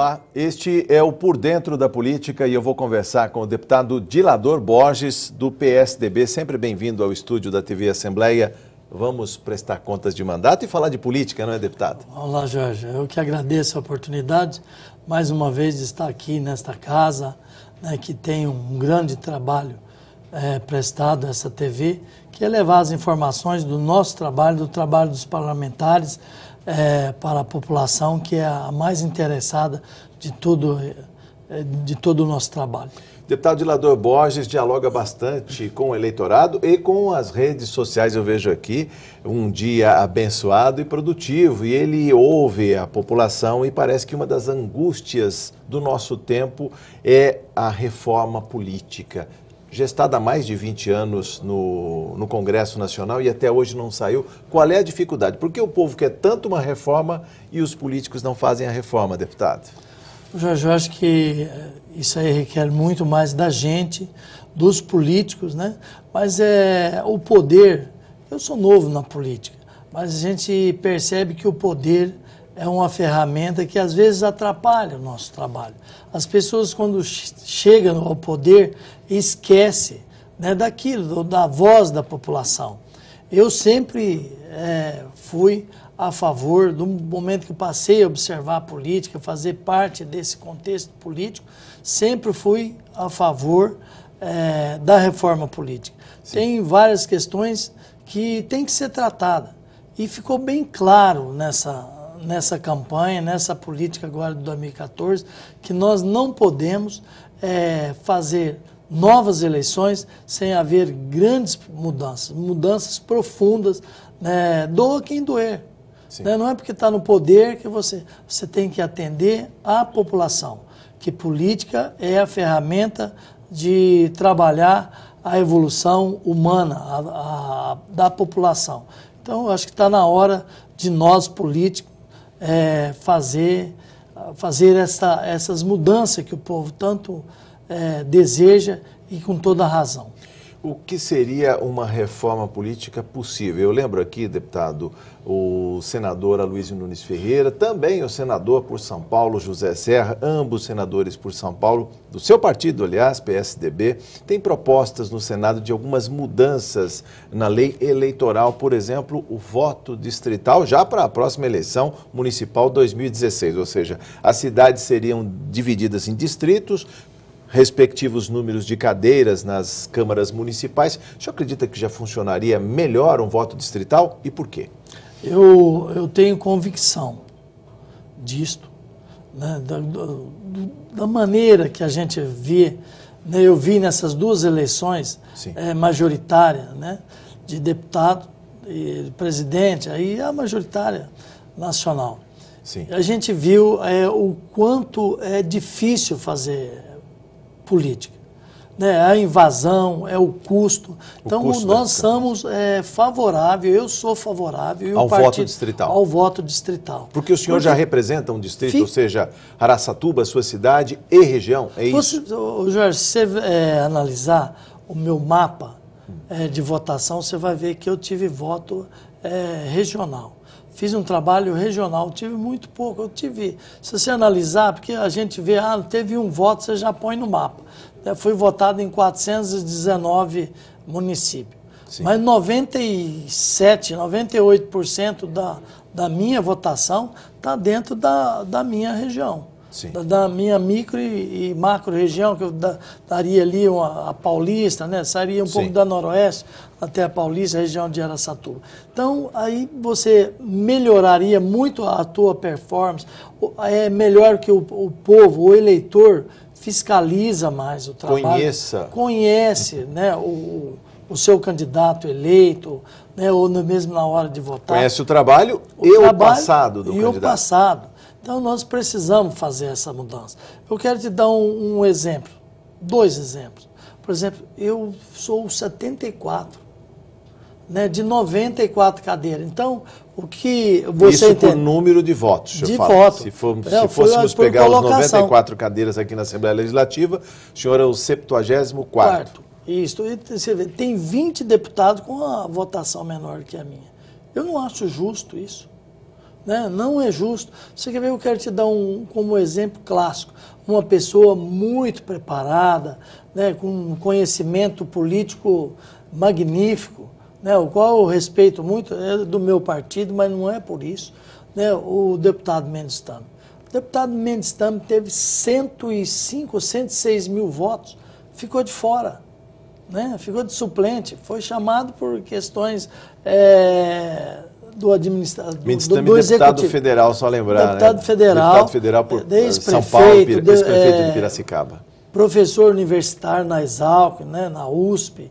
Olá, este é o Por Dentro da Política e eu vou conversar com o deputado Dilador Borges, do PSDB. Sempre bem-vindo ao estúdio da TV Assembleia. Vamos prestar contas de mandato e falar de política, não é, deputado? Olá, Jorge. Eu que agradeço a oportunidade, mais uma vez, de estar aqui nesta casa, né, que tem um grande trabalho é, prestado a essa TV, que é levar as informações do nosso trabalho, do trabalho dos parlamentares, é, para a população, que é a mais interessada de, tudo, é, de todo o nosso trabalho. Deputado Dilador Borges dialoga bastante com o eleitorado e com as redes sociais. Eu vejo aqui um dia abençoado e produtivo. E ele ouve a população e parece que uma das angústias do nosso tempo é a reforma política gestada há mais de 20 anos no, no Congresso Nacional e até hoje não saiu. Qual é a dificuldade? Por que o povo quer tanto uma reforma e os políticos não fazem a reforma, deputado? Jorge, eu acho que eh, isso aí requer muito mais da gente, dos políticos, né? Mas é o poder. Eu sou novo na política, mas a gente percebe que o poder é uma ferramenta que às vezes atrapalha o nosso trabalho. As pessoas, quando chegam ao poder, esquece né, daquilo, da voz da população. Eu sempre é, fui a favor, no momento que passei a observar a política, fazer parte desse contexto político, sempre fui a favor é, da reforma política. Sim. Tem várias questões que tem que ser tratada. E ficou bem claro nessa, nessa campanha, nessa política agora de 2014, que nós não podemos é, fazer novas eleições sem haver grandes mudanças, mudanças profundas, né, doa quem doer. Né? Não é porque está no poder que você, você tem que atender à população, que política é a ferramenta de trabalhar a evolução humana a, a, da população. Então, acho que está na hora de nós políticos é, fazer, fazer essa, essas mudanças que o povo tanto é, deseja e com toda a razão. O que seria uma reforma política possível? Eu lembro aqui, deputado, o senador Aloysio Nunes Ferreira, também o senador por São Paulo, José Serra, ambos senadores por São Paulo, do seu partido, aliás, PSDB, tem propostas no Senado de algumas mudanças na lei eleitoral, por exemplo, o voto distrital já para a próxima eleição municipal 2016, ou seja, as cidades seriam divididas em distritos respectivos números de cadeiras nas câmaras municipais, o senhor acredita que já funcionaria melhor um voto distrital e por quê? Eu, eu tenho convicção disto, né, da, da, maneira que a gente vê, né, eu vi nessas duas eleições é, majoritária, né, de deputado e de presidente, aí a majoritária nacional. Sim. A gente viu é, o quanto é difícil fazer política. Né? É a invasão, é o custo. O então, custo nós somos é, favorável, eu sou favorável. Ao partido, voto distrital. Ao voto distrital. Porque o senhor Porque... já representa um distrito, Fica... ou seja, Araçatuba, sua cidade e região, é isso? Jorge, se você é, analisar o meu mapa é, de votação, você vai ver que eu tive voto é, regional fiz um trabalho regional, tive muito pouco. Eu tive, se você analisar, porque a gente vê, ah, teve um voto, você já põe no mapa. É, foi votado em 419 municípios. Sim. Mas 97, 98% da, da minha votação está dentro da, da minha região. Da, da, minha micro e, e, macro região, que eu da, daria ali uma, a Paulista, né? sairia um Sim. pouco da Noroeste, até a Paulista, região de Araçatuba. Então, aí você melhoraria muito a tua performance, é melhor que o, o povo, o eleitor, fiscaliza mais o trabalho. Conheça. Conhece né, o, o seu candidato eleito, né, ou mesmo na hora de votar. Conhece o trabalho o e trabalho o passado do e candidato. E o passado. Então, nós precisamos fazer essa mudança. Eu quero te dar um, um exemplo, dois exemplos. Por exemplo, eu sou 74 né, de 94 cadeiras. Então, o que você Isso entende? por número de votos, de voto. Se, for, se fôssemos pegar os 94 cadeiras aqui na Assembleia Legislativa, o senhor é o 74 Quarto. Isso, você vê, tem 20 deputados com uma votação menor que a minha. Eu não acho justo isso. Né? Não é justo. Você quer ver, eu quero te dar um, como exemplo clássico. Uma pessoa muito preparada, né, com um conhecimento político magnífico, né, o qual eu respeito muito, é do meu partido, mas não é por isso, né, o deputado Mendes Tam. O deputado Mendes Tam teve 105, 106 mil votos, ficou de fora, né, ficou de suplente, foi chamado por questões é, do administrador. Mendes Tam do, do, deputado federal, só lembrar. Né? Deputado né? federal. Deputado federal por São Paulo, ex-prefeito de é, Piracicaba. Professor universitário na Exalc, né, na USP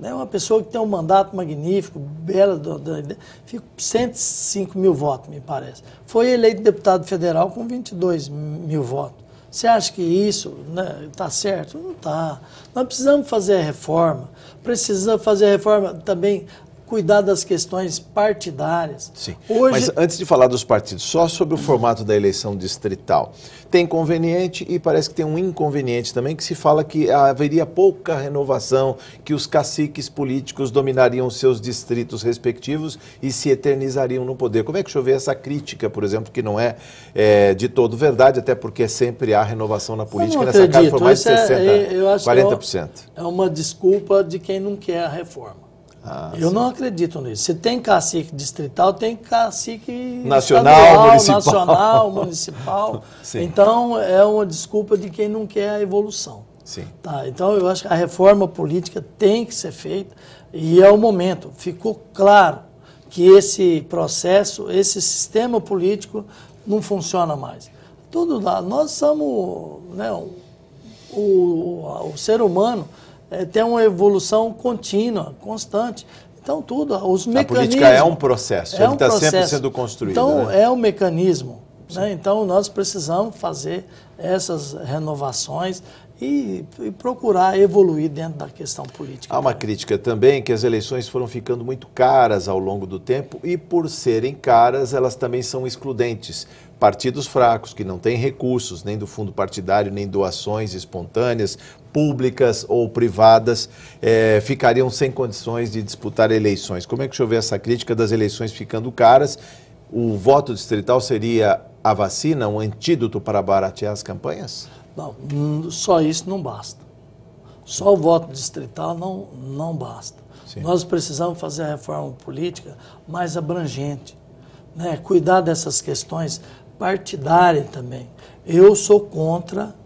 né, uma pessoa que tem um mandato magnífico, bela, do, do, fico 105 mil votos, me parece. Foi eleito deputado federal com 22 mil votos. Você acha que isso está né, tá certo? Não está. Nós precisamos fazer a reforma. precisamos fazer a reforma também cuidar das questões partidárias. Sim. Hoje... Mas antes de falar dos partidos, só sobre o formato da eleição distrital. Tem conveniente e parece que tem um inconveniente também, que se fala que haveria pouca renovação, que os caciques políticos dominariam seus distritos respectivos e se eternizariam no poder. Como é que o essa crítica, por exemplo, que não é, é de todo verdade, até porque sempre há renovação na política. Nessa acredito. casa foi mais de 60, é, 40%. É, é, é uma desculpa de quem não quer a reforma. Ah, eu sim. não acredito nisso. Você tem cacique distrital, tem cacique nacional, estadual, municipal. nacional, municipal. Sim. Então é uma desculpa de quem não quer a evolução. Sim. Tá? Então eu acho que a reforma política tem que ser feita e é o momento. Ficou claro que esse processo, esse sistema político não funciona mais. Tudo nós somos né, o, o, o ser humano é, tem uma evolução contínua, constante. Então, tudo, os mecanismos... A política é um processo, é ele um está sempre sendo construído. Então, né? é um mecanismo. Né? Então, nós precisamos fazer essas renovações e, e, procurar evoluir dentro da questão política. Há uma crítica também que as eleições foram ficando muito caras ao longo do tempo e, por serem caras, elas também são excludentes partidos fracos, que não têm recursos nem do fundo partidário, nem doações espontâneas, públicas ou privadas, é, ficariam sem condições de disputar eleições. Como é que o senhor vê essa crítica das eleições ficando caras? O voto distrital seria a vacina, um antídoto para baratear as campanhas? Não, só isso não basta. Só o voto distrital não, não basta. Sim. Nós precisamos fazer a reforma política mais abrangente, né? cuidar dessas questões partidária também. Eu sou contra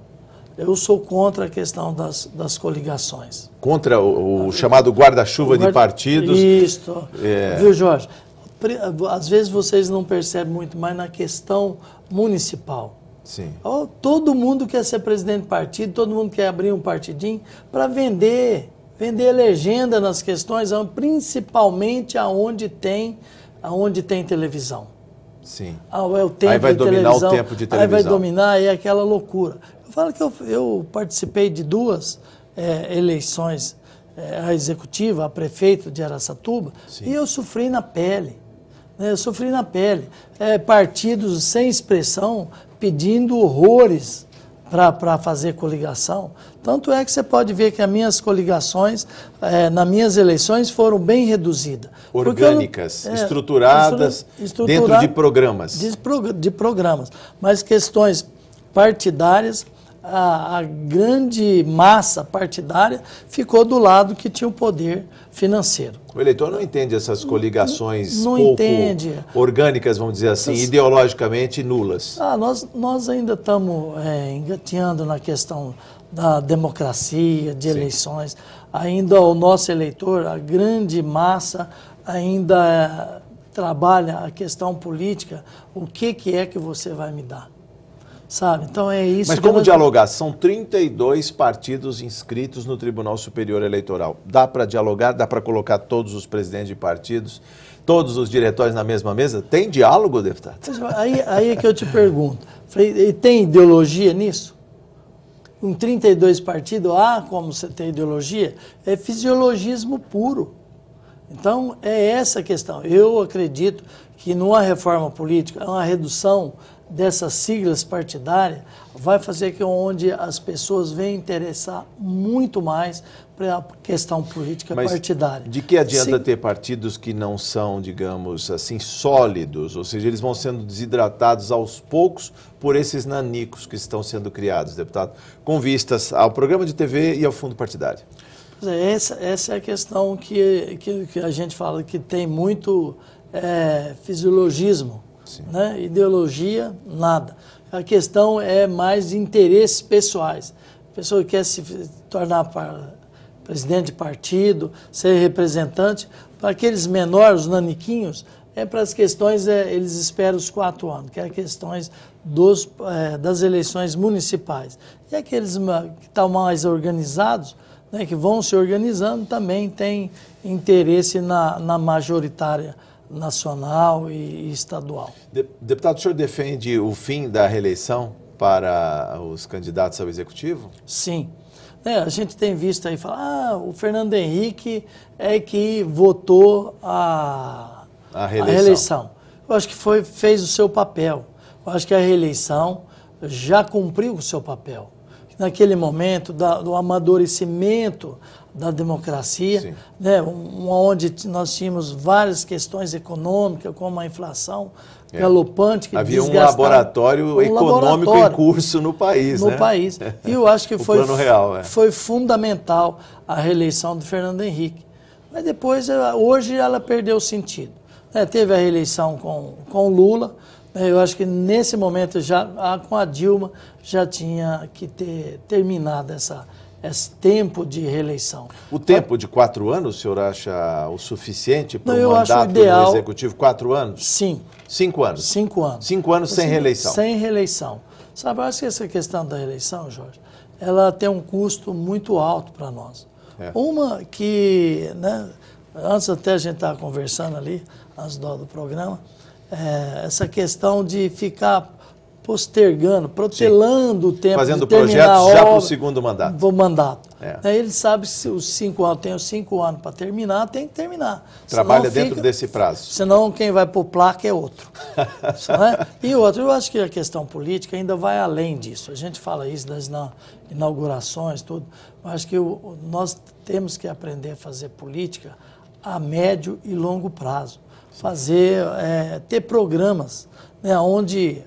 eu sou contra a questão das, das coligações. Contra o, o chamado guarda-chuva guarda... de partidos. Isso. É. Viu, Jorge? Às vezes vocês não percebem muito, mas na questão municipal. Sim. Todo mundo quer ser presidente de partido, todo mundo quer abrir um partidinho para vender, vender legenda nas questões, principalmente aonde tem, aonde tem televisão. Sim. Ah, é o tempo aí vai de dominar televisão, o tempo de televisão. Aí vai dominar e é aquela loucura. Eu falo que eu, eu participei de duas é, eleições, é, a executiva, a prefeito de Araçatuba, e eu sofri na pele. Né? Eu sofri na pele. É, partidos sem expressão pedindo horrores para fazer coligação. Tanto é que você pode ver que as minhas coligações, é, nas minhas eleições, foram bem reduzidas. Orgânicas, é, estruturadas, estrutura, dentro de programas. De, de programas. Mas questões partidárias a, a, grande massa partidária ficou do lado que tinha o poder financeiro. O eleitor não entende essas coligações não, não pouco entende. orgânicas, vamos dizer assim, Essas... ideologicamente nulas. Ah, nós, nós ainda estamos é, engateando na questão da democracia, de Sim. eleições. Ainda o nosso eleitor, a grande massa, ainda é, trabalha a questão política. O que, que é que você vai me dar? sabe? Então é isso. Mas como nós... dialogar? São 32 partidos inscritos no Tribunal Superior Eleitoral. Dá para dialogar? Dá para colocar todos os presidentes de partidos, todos os diretórios na mesma mesa? Tem diálogo, deputado? Aí, aí é que eu te pergunto. Falei, e tem ideologia nisso? Em 32 partidos, há como você tem ideologia? É fisiologismo puro. Então, é essa a questão. Eu acredito que numa reforma política, uma redução dessas siglas partidárias vai fazer que onde as pessoas venham interessar muito mais para a questão política Mas partidária. De que adianta Sim. ter partidos que não são, digamos assim, sólidos, ou seja, eles vão sendo desidratados aos poucos por esses nanicos que estão sendo criados, deputado, com vistas ao programa de TV e ao fundo partidário. É, essa, essa é a questão que, que, que a gente fala que tem muito é, fisiologismo né? Ideologia, nada. A questão é mais de interesses pessoais. A pessoa quer se tornar presidente de partido, ser representante. Para aqueles menores, os naniquinhos, é para as questões, é, eles esperam os quatro anos, que é questões dos, é, das eleições municipais. E aqueles que estão tá mais organizados, né, que vão se organizando, também têm interesse na, na majoritária nacional e estadual. Deputado, o senhor defende o fim da reeleição para os candidatos ao executivo? Sim. É, a gente tem visto aí falar, ah, o Fernando Henrique é que votou a, a, reeleição. a reeleição. Eu acho que foi, fez o seu papel. Eu acho que a reeleição já cumpriu o seu papel naquele momento da, do amadurecimento da democracia, né, um, onde nós tínhamos várias questões econômicas, como a inflação é. galopante que Havia um laboratório um econômico laboratório em curso no país. No né? país. E eu acho que foi, real, é. foi fundamental a reeleição do Fernando Henrique. Mas depois, hoje ela perdeu sentido. É, teve a reeleição com, com Lula, é, eu acho que nesse momento, já com a Dilma, já tinha que ter terminado essa, esse tempo de reeleição. O tempo de quatro anos, o senhor acha o suficiente para Não, o mandato ideal, do executivo? Quatro anos? Sim. Cinco anos? Cinco anos. Cinco anos sem assim, reeleição? Sem reeleição. Sabe, eu acho que essa questão da reeleição, Jorge, ela tem um custo muito alto para nós. É. Uma que, né, antes até a gente estava conversando ali, antes do programa, é, essa questão de ficar postergando, protelando Sim. o tempo Fazendo de terminar projetos já para o segundo mandato. Do mandato. É. é. Ele sabe se os cinco anos, tem os cinco anos para terminar, tem que terminar. Trabalha senão dentro fica, desse prazo. Senão quem vai por placa é outro. é? E outro, eu acho que a questão política ainda vai além disso. A gente fala isso nas inaugurações, tudo. Mas acho que o, nós temos que aprender a fazer política a médio e longo prazo fazer, é, ter programas né, onde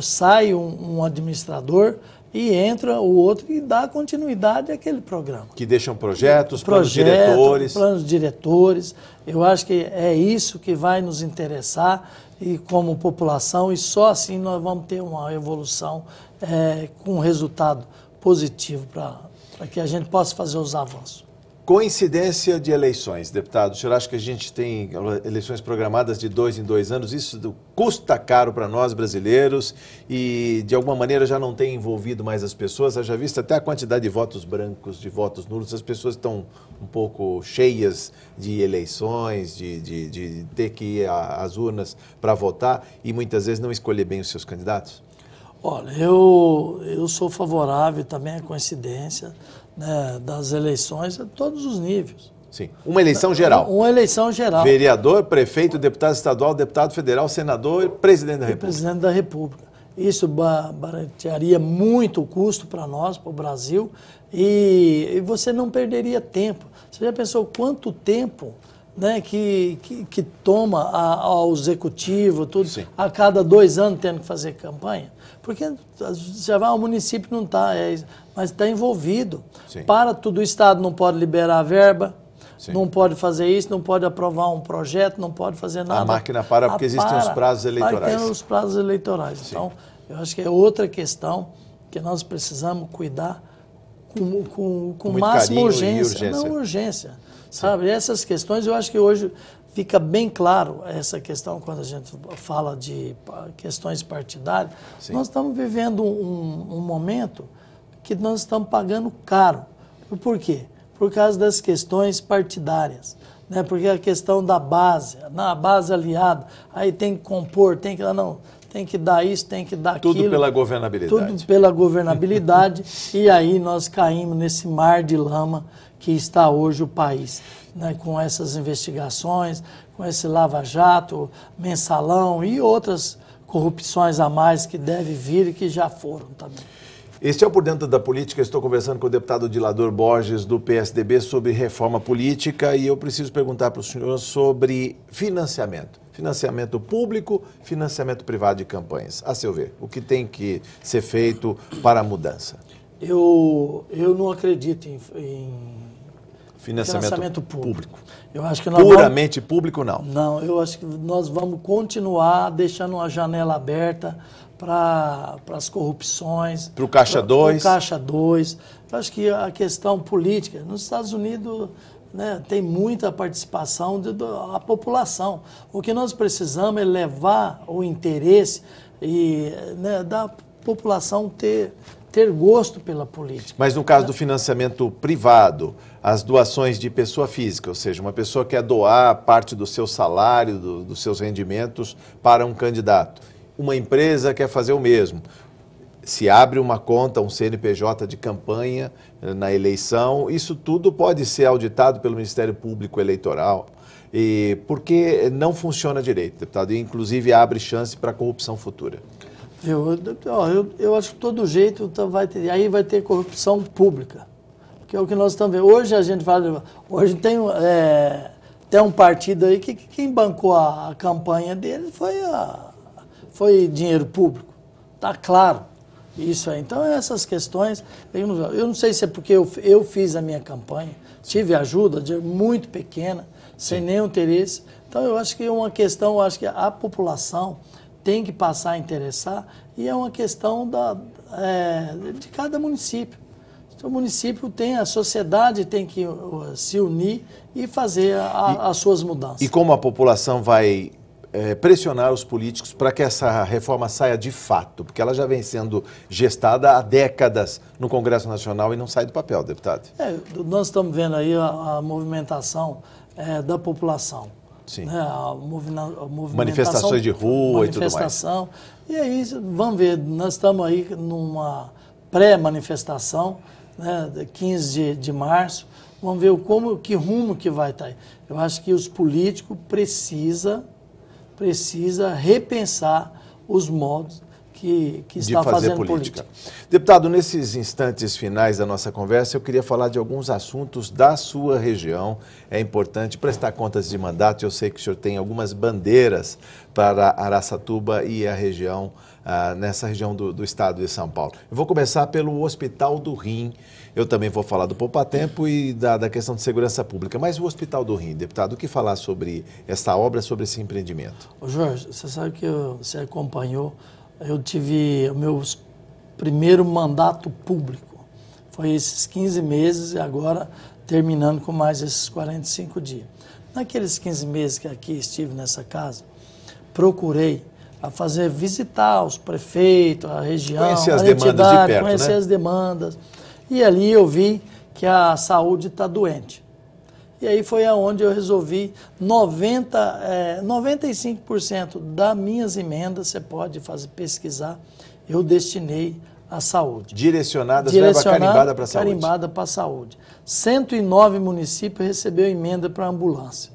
sai um, um administrador e entra o outro e dá continuidade àquele programa. Que deixam projetos, planos diretores. Planos diretores. Eu acho que é isso que vai nos interessar e como população, e só assim nós vamos ter uma evolução é, com resultado positivo para que a gente possa fazer os avanços. Coincidência de eleições, deputado. O senhor acha que a gente tem eleições programadas de dois em dois anos? Isso custa caro para nós brasileiros e, de alguma maneira, já não tem envolvido mais as pessoas. Já viu até a quantidade de votos brancos, de votos nulos. As pessoas estão um pouco cheias de eleições, de, de, de ter que ir às urnas para votar e muitas vezes não escolher bem os seus candidatos? Olha, eu, eu sou favorável, também à coincidência, né, das eleições a todos os níveis. Sim. Uma eleição geral. Uma eleição geral. Vereador, prefeito, deputado estadual, deputado federal, senador, presidente da e República. Presidente da República. Isso baratearia muito o custo para nós, para o Brasil, e, e você não perderia tempo. Você já pensou quanto tempo né, que, que, que toma a, ao executivo, tudo, Sim. a cada dois anos tendo que fazer campanha? Porque já vai, ah, o município não está, é, mas está envolvido. Sim. Para tudo, o Estado não pode liberar a verba, Sim. não pode fazer isso, não pode aprovar um projeto, não pode fazer nada. A máquina para porque ah, existem os prazos eleitorais. Tem os prazos eleitorais. Sim. Então, eu acho que é outra questão que nós precisamos cuidar com, com, com, com máxima urgência. Não urgência. Sabe, essas questões eu acho que hoje fica bem claro essa questão quando a gente fala de questões partidárias. Sim. Nós estamos vivendo um, um, momento que nós estamos pagando caro. Por quê? Por causa das questões partidárias. Né? Porque a questão da base, na né? base aliada, aí tem que compor, tem que. Ah, não, tem que dar isso, tem que dar tudo aquilo. Tudo pela governabilidade. Tudo pela governabilidade. e aí nós caímos nesse mar de lama que está hoje o país, né, com essas investigações, com esse lava-jato, mensalão e outras corrupções a mais que deve vir e que já foram também. Este é o Por Dentro da Política. Estou conversando com o deputado Dilador Borges, do PSDB, sobre reforma política e eu preciso perguntar para o senhor sobre financiamento. Financiamento público, financiamento privado de campanhas. A seu ver, o que tem que ser feito para a mudança? eu, eu não acredito em, em financiamento, financiamento público. público. Eu acho que Puramente vamos, público, não. Não, eu acho que nós vamos continuar deixando uma janela aberta para as corrupções. Para o Caixa 2. Para o Caixa 2. Eu acho que a questão política, nos Estados Unidos né, tem muita participação da população. O que nós precisamos é levar o interesse e, né, da população ter ter gosto pela política. Mas no caso do financiamento privado, as doações de pessoa física, ou seja, uma pessoa quer doar parte do seu salário, do, dos seus rendimentos para um candidato. Uma empresa quer fazer o mesmo. Se abre uma conta, um CNPJ de campanha eh, na eleição, isso tudo pode ser auditado pelo Ministério Público Eleitoral. E porque não funciona direito, deputado, e inclusive abre chance para corrupção futura. Eu, eu, eu acho que todo jeito tá, vai ter, aí vai ter corrupção pública, que é o que nós estamos vendo. Hoje a gente fala, hoje tem, é, tem um partido aí que, que quem bancou a, a, campanha dele foi, a, foi dinheiro público, tá claro. Isso aí. Então, essas questões, eu não, eu não sei se é porque eu, eu fiz a minha campanha, tive ajuda de muito pequena, sem nenhum interesse. Então, eu acho que é uma questão, eu acho que a população, tem que passar a interessar, e é uma questão da, é, de cada município. o município tem, a sociedade tem que uh, se unir e fazer a, as suas mudanças. E como a população vai é, pressionar os políticos para que essa reforma saia de fato? Porque ela já vem sendo gestada há décadas no Congresso Nacional e não sai do papel, deputado. É, nós estamos vendo aí a, a movimentação é, da população. Sim. Né, manifestações de rua manifestação, e tudo mais. E aí, é vamos ver, nós estamos aí numa pré-manifestação, né, 15 de, de março, vamos ver como, que rumo que vai estar tá aí. Eu acho que os políticos precisam precisa repensar os modos que, que está fazendo política. política. Deputado, nesses instantes finais da nossa conversa, eu queria falar de alguns assuntos da sua região. É importante prestar contas de mandato. Eu sei que o senhor tem algumas bandeiras para Araçatuba e a região, ah, nessa região do, do, estado de São Paulo. Eu vou começar pelo Hospital do Rim. Eu também vou falar do Poupa Tempo e da, da questão de segurança pública. Mas o Hospital do Rim, deputado, o que falar sobre essa obra, sobre esse empreendimento? Ô Jorge, você sabe que você acompanhou eu tive o meu primeiro mandato público. Foi esses 15 meses e agora terminando com mais esses 45 dias. Naqueles 15 meses que aqui estive nessa casa, procurei a fazer visitar os prefeitos, a região, conhecer as a entidade, demandas de perto, conhecer né? as demandas. E ali eu vi que a saúde está doente. E aí foi aonde eu resolvi 90, é, 95% das minhas emendas, você pode fazer pesquisar, eu destinei à saúde. Direcionadas, Direcionada, carimbada para a saúde. Carimbada para a saúde. 109 municípios recebeu emenda para ambulância.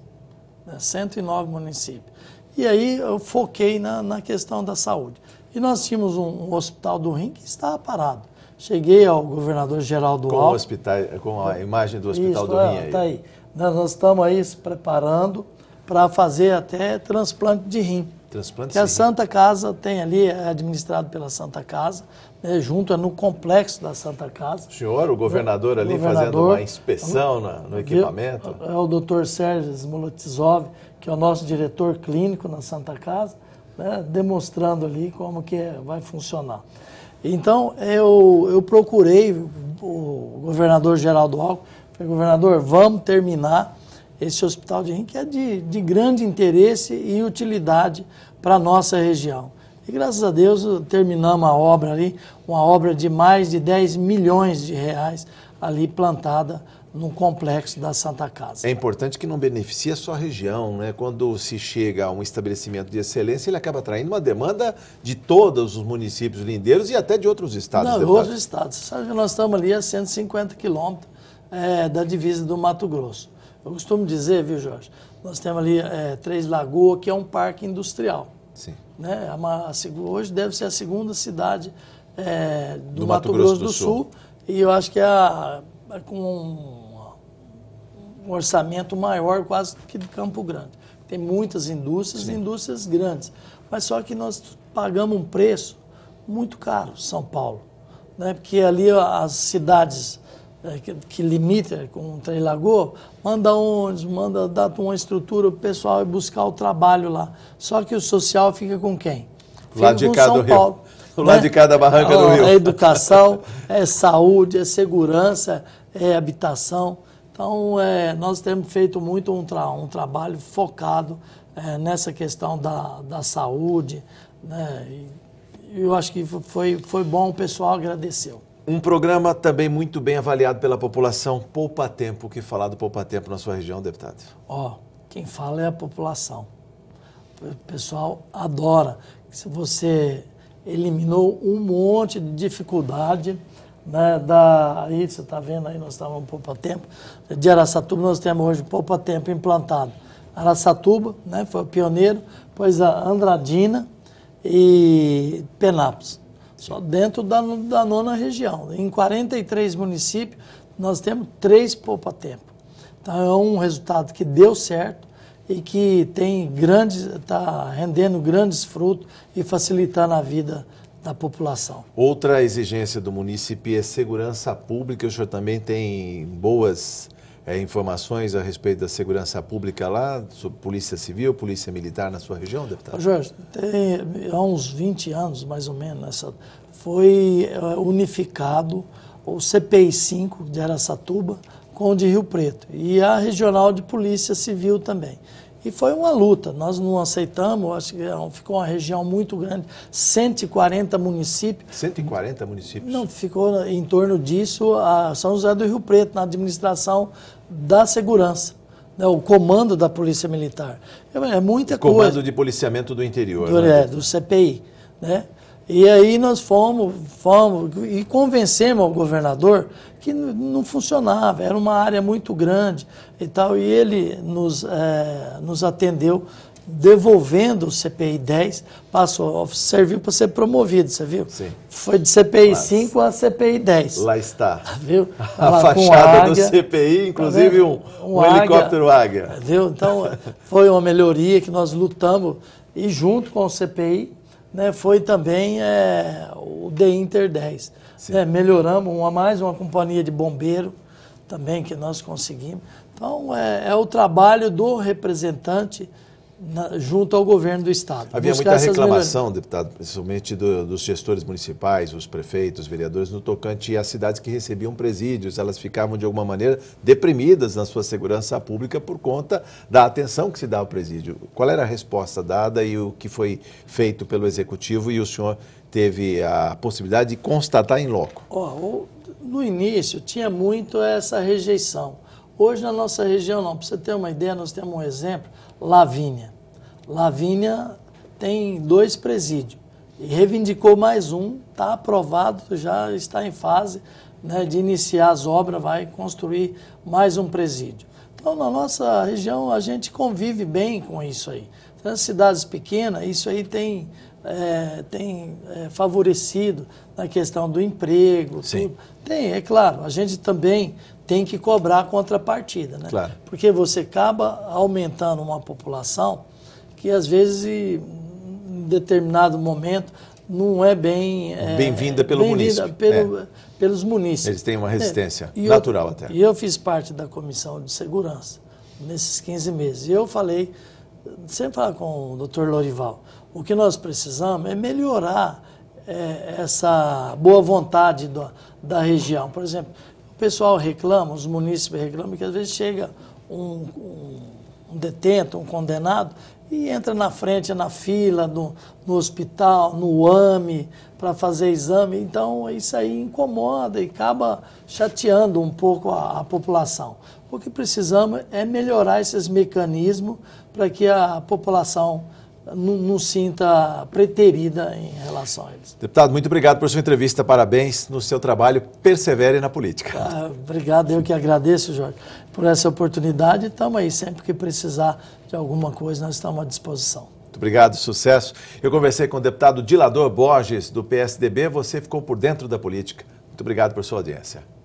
Né? 109 municípios. E aí eu foquei na, na questão da saúde. E nós tínhamos um, um hospital do rim que estava parado. Cheguei ao governador Geraldo com Alckmin. Hospital, com a imagem do hospital Isso, do rim é, aí. Tá aí. Nós, estamos aí se preparando para fazer até transplante de rim. Transplante que a Santa Casa tem ali, é administrado pela Santa Casa, né, junto é no complexo da Santa Casa. O senhor, o governador o, ali governador, fazendo uma inspeção no, no equipamento? É o doutor Sérgio Smolotizov, que é o nosso diretor clínico na Santa Casa, né, demonstrando ali como que é, vai funcionar. Então, eu, eu procurei o governador Geraldo Alckmin, governador, vamos terminar esse hospital de rim que é de, de grande interesse e utilidade para a nossa região. E graças a Deus terminamos a obra ali, uma obra de mais de 10 milhões de reais ali plantada no complexo da Santa Casa. É importante que não beneficie a sua região, né? Quando se chega a um estabelecimento de excelência, ele acaba atraindo uma demanda de todos os municípios lindeiros e até de outros estados. Não, de outros estados. sabe que nós estamos ali a 150 quilômetros é, da divisa do Mato Grosso. Eu costumo dizer, viu, Jorge, nós temos ali é, Três Lagoas, que é um parque industrial. Sim. Né? É a, a, hoje deve ser a segunda cidade é, do, do, Mato, Mato Grosso, Grosso, do, Sul. Sul. e eu acho que é, é com um, um, orçamento maior quase que de Campo Grande. Tem muitas indústrias, Sim. indústrias grandes, mas só que nós pagamos um preço muito caro, São Paulo, né? porque ali as cidades eh, que, limita com Três Lagoas, manda ônibus, manda dá uma estrutura o pessoal e buscar o trabalho lá. Só que o social fica com quem? Fica lá de com cá São do Paulo. Rio. Né? de cada barranca do Rio. É educação, é saúde, é segurança, é habitação. Então, é, nós temos feito muito um, tra um trabalho focado é, nessa questão da, da saúde. Né? E eu acho que foi, foi bom, o pessoal agradeceu. Um programa também muito bem avaliado pela população, Poupa Tempo. que falar do Poupa Tempo na sua região, deputado? Ó, oh, quem fala é a população. O pessoal adora. Se você eliminou um monte de dificuldade, né, da, aí você está vendo aí, nós estávamos Poupa Tempo. De Araçatuba nós temos hoje Poupa Tempo implantado. Araçatuba, né, foi o pioneiro, pois a Andradina e Penápolis. Só dentro da, da nona região. Em 43 municípios, nós temos três poupa-tempo. Então é um resultado que deu certo e que tem grandes, está rendendo grandes frutos e facilitando a vida da população. Outra exigência do município é segurança pública. O senhor também tem boas é, informações a respeito da segurança pública lá, sobre polícia civil, polícia militar na sua região, deputado? Jorge, tem, há uns 20 anos, mais ou menos, essa, foi eh, unificado o CPI 5 de Aracatuba com o de Rio Preto e a regional de polícia civil também. E foi uma luta, nós não aceitamos, acho que é ficou uma região muito grande, 140 municípios. 140 municípios? Não, ficou em torno disso a São José do Rio Preto, na administração da segurança né, o comando da Polícia Militar. É, é muita comando coisa. Comando de Policiamento do Interior. Do, né? é, do CPI. Né? E aí nós fomos, fomos e convencemos o governador que não funcionava, era uma área muito grande e tal, e ele nos, é, nos atendeu devolvendo o CPI 10, passou, serviu para ser promovido, você viu? Sim. Foi de CPI Mas, 5 a CPI 10. Lá está. Viu? A lá, fachada águia, do CPI, tá inclusive tá um, um, um águia, helicóptero águia. Viu? Então, foi uma melhoria que nós lutamos e junto com o CPI né, foi também é, o The Inter 10. Né, melhoramos uma mais, uma companhia de bombeiro também que nós conseguimos. Então, é, é o trabalho do representante na, junto ao governo do Estado. Havia muita reclamação, deputado, principalmente do, dos gestores municipais, os prefeitos, os vereadores, no tocante às cidades que recebiam presídios. Elas ficavam, de alguma maneira, deprimidas na sua segurança pública por conta da atenção que se dá ao presídio. Qual era a resposta dada e o que foi feito pelo Executivo e o senhor teve a possibilidade de constatar em loco? Oh, no início tinha muito essa rejeição. Hoje na nossa região não. Para você ter uma ideia, nós temos um exemplo. Lavínia. Lavínia tem dois presídios e reivindicou mais um, está aprovado, já está em fase né, de iniciar as obras, vai construir mais um presídio. Então, na nossa região, a gente convive bem com isso aí. Nas então, cidades pequenas, isso aí tem, é, tem é, favorecido na questão do emprego. Tem, é claro, a gente também tem que cobrar a contrapartida, né? Claro. Porque você acaba aumentando uma população que às vezes em determinado momento não é bem é, bem-vinda pelo bem município, pelo, é. pelos municípios. Eles têm uma é. resistência é. natural eu, até. E eu fiz parte da comissão de segurança nesses 15 meses. E eu falei, sempre falar com o Dr. Lorival, o que nós precisamos é melhorar é, essa boa vontade do, da região. Por exemplo, pessoal reclama, os munícipes reclamam, que às vezes chega um, um, um detento, um condenado, e entra na frente, na fila, no, no hospital, no AME, para fazer exame. Então, isso aí incomoda e acaba chateando um pouco a, a população. O que precisamos é melhorar esses mecanismos para que a população não, não sinta preterida em relação a eles. Deputado, muito obrigado por sua entrevista, parabéns no seu trabalho, persevere na política. Ah, obrigado, eu que agradeço, Jorge, por essa oportunidade. Estamos aí, sempre que precisar de alguma coisa, nós estamos à disposição. Muito obrigado, sucesso. Eu conversei com o deputado Dilador Borges, do PSDB. Você ficou por dentro da política. Muito obrigado por sua audiência.